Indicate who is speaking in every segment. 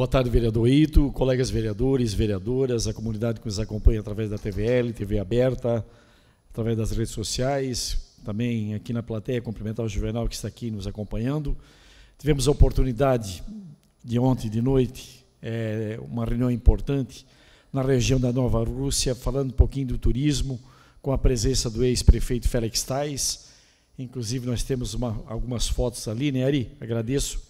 Speaker 1: Boa tarde, vereador Ito, colegas vereadores, vereadoras, a comunidade que nos acompanha através da TVL, TV aberta, através das redes sociais, também aqui na plateia, cumprimentar o Juvenal que está aqui nos acompanhando. Tivemos a oportunidade de ontem de noite, é, uma reunião importante na região da Nova Rússia, falando um pouquinho do turismo, com a presença do ex-prefeito Félix Tais. Inclusive, nós temos uma, algumas fotos ali, né, Ari? Agradeço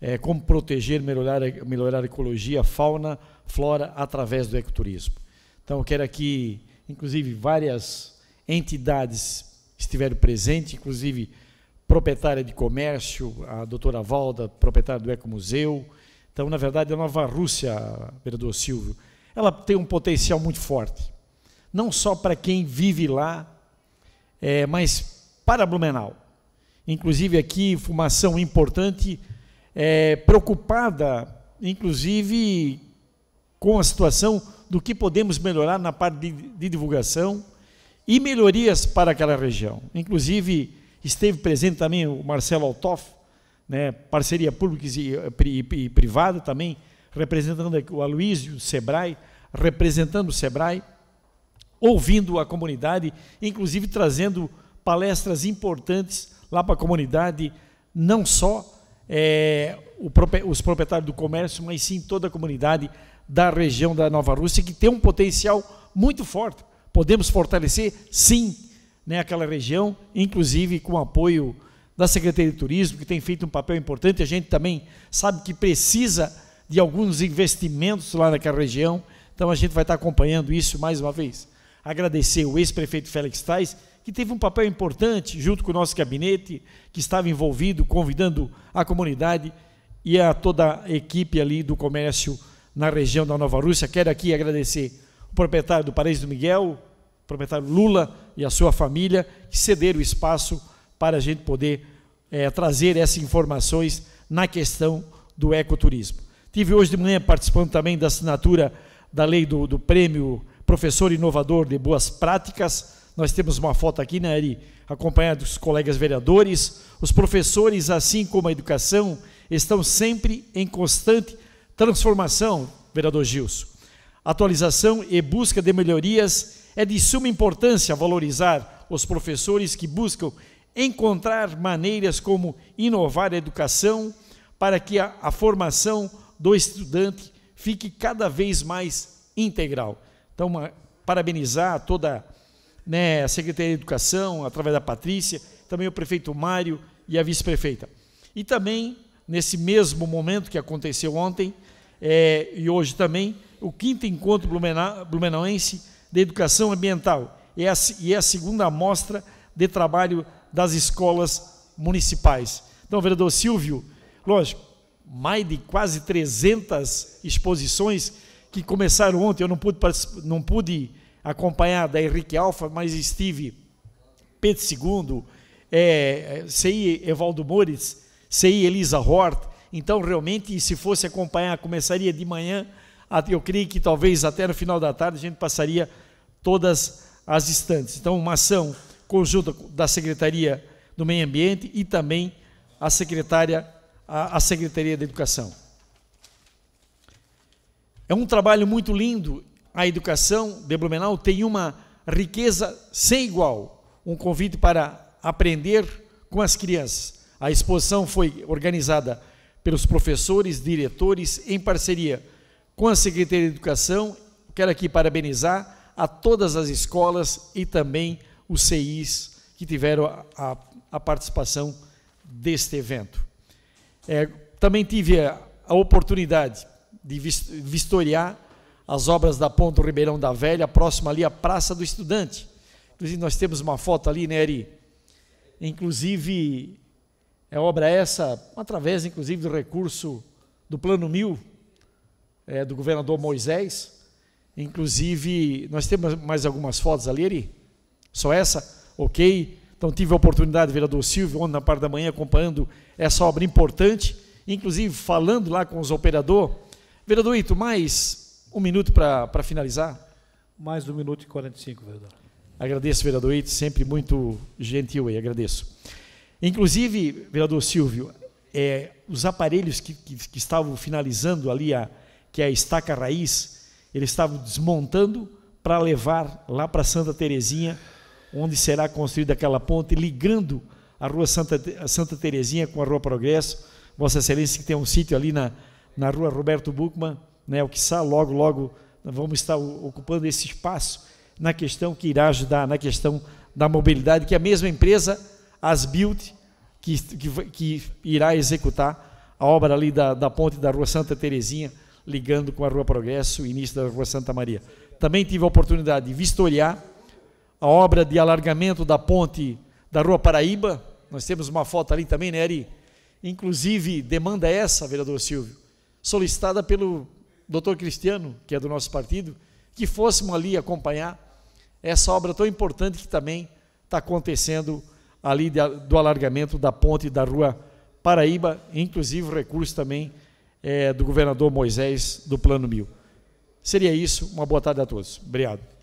Speaker 1: é, como proteger, melhorar, melhorar a ecologia, fauna, flora, através do ecoturismo. Então, eu quero aqui, inclusive, várias entidades estiveram presentes, inclusive proprietária de comércio, a doutora Valda, proprietária do Ecomuseu. Então, na verdade, a Nova Rússia, vereador Silvio, ela tem um potencial muito forte. Não só para quem vive lá, é, mas para Blumenau. Inclusive aqui, informação importante é, preocupada, inclusive, com a situação do que podemos melhorar na parte de, de divulgação e melhorias para aquela região. Inclusive, esteve presente também o Marcelo Altoff, né, parceria pública eh, e, privada também, representando o Aloysio, o Sebrae, representando o Sebrae, ouvindo a comunidade, inclusive trazendo palestras importantes lá para a comunidade, não só é, o, os proprietários do comércio, mas sim toda a comunidade da região da Nova Rússia, que tem um potencial muito forte. Podemos fortalecer, sim, né, aquela região, inclusive com o apoio da Secretaria de Turismo, que tem feito um papel importante. A gente também sabe que precisa de alguns investimentos lá naquela região, então a gente vai estar acompanhando isso mais uma vez. Agradecer o ex-prefeito Félix Tais, que teve um papel importante junto com o nosso gabinete, que estava envolvido, convidando a comunidade e a toda a equipe ali do comércio na região da Nova Rússia. Quero aqui agradecer o proprietário do Paraíso do Miguel, o proprietário Lula e a sua família, que cederam o espaço para a gente poder é, trazer essas informações na questão do ecoturismo. Tive hoje de manhã participando também da assinatura da lei do, do prêmio Professor Inovador de Boas Práticas, nós temos uma foto aqui, né, Eri? Acompanhada dos colegas vereadores. Os professores, assim como a educação, estão sempre em constante transformação, vereador Gilson. Atualização e busca de melhorias é de suma importância valorizar os professores que buscam encontrar maneiras como inovar a educação para que a, a formação do estudante fique cada vez mais integral. Então, uma, parabenizar toda a né, a Secretaria de Educação, através da Patrícia, também o prefeito Mário e a vice-prefeita. E também, nesse mesmo momento que aconteceu ontem, é, e hoje também, o quinto encontro blumenauense de educação ambiental e é a, e é a segunda amostra de trabalho das escolas municipais. Então, vereador Silvio, lógico, mais de quase 300 exposições que começaram ontem, eu não pude, não pude acompanhada Henrique Alfa, mas estive Pedro II, é, é CI Evaldo Mores, CI Elisa Hort. Então, realmente, se fosse acompanhar, começaria de manhã, eu creio que talvez até no final da tarde a gente passaria todas as estantes. Então, uma ação conjunta da Secretaria do Meio Ambiente e também a secretária, a, a Secretaria da Educação. É um trabalho muito lindo a educação de Blumenau tem uma riqueza sem igual. Um convite para aprender com as crianças. A exposição foi organizada pelos professores, diretores, em parceria com a Secretaria de Educação. Quero aqui parabenizar a todas as escolas e também os CIs que tiveram a, a, a participação deste evento. É, também tive a, a oportunidade de vistoriar as obras da Ponta do Ribeirão da Velha, próximo ali à Praça do Estudante. Inclusive, nós temos uma foto ali, né, Eri? Inclusive, é obra essa, através, inclusive, do recurso do Plano Mil, é, do governador Moisés. Inclusive, nós temos mais algumas fotos ali, Eri? Só essa? Ok. Então, tive a oportunidade, vereador Silvio, ontem na parte da manhã, acompanhando essa obra importante, inclusive falando lá com os operadores. Vereador Ito, mas um minuto para finalizar? Mais um minuto e 45, vereador. Agradeço, vereador Eito, sempre muito gentil aí, agradeço. Inclusive, vereador Silvio, é, os aparelhos que, que, que, estavam finalizando ali, a, que é a estaca raiz, eles estavam desmontando para levar lá para Santa Terezinha, onde será construída aquela ponte, ligando a rua Santa, Santa Terezinha com a rua Progresso. Vossa Excelência, que tem um sítio ali na, na rua Roberto Buchmann, né, o que logo, logo vamos estar ocupando esse espaço na questão que irá ajudar, na questão da mobilidade, que é a mesma empresa, Asbuild, que, que, que irá executar a obra ali da, da ponte da Rua Santa Terezinha, ligando com a Rua Progresso, início da Rua Santa Maria. Também tive a oportunidade de vistoriar a obra de alargamento da ponte da Rua Paraíba. Nós temos uma foto ali também, né, Eri? Inclusive, demanda essa, vereador Silvio, solicitada pelo, doutor Cristiano, que é do nosso partido, que fôssemos ali acompanhar essa obra tão importante que também está acontecendo ali de, do alargamento da ponte da rua Paraíba, inclusive recurso também é, do governador Moisés do Plano Mil. Seria isso, uma boa tarde a todos. Obrigado.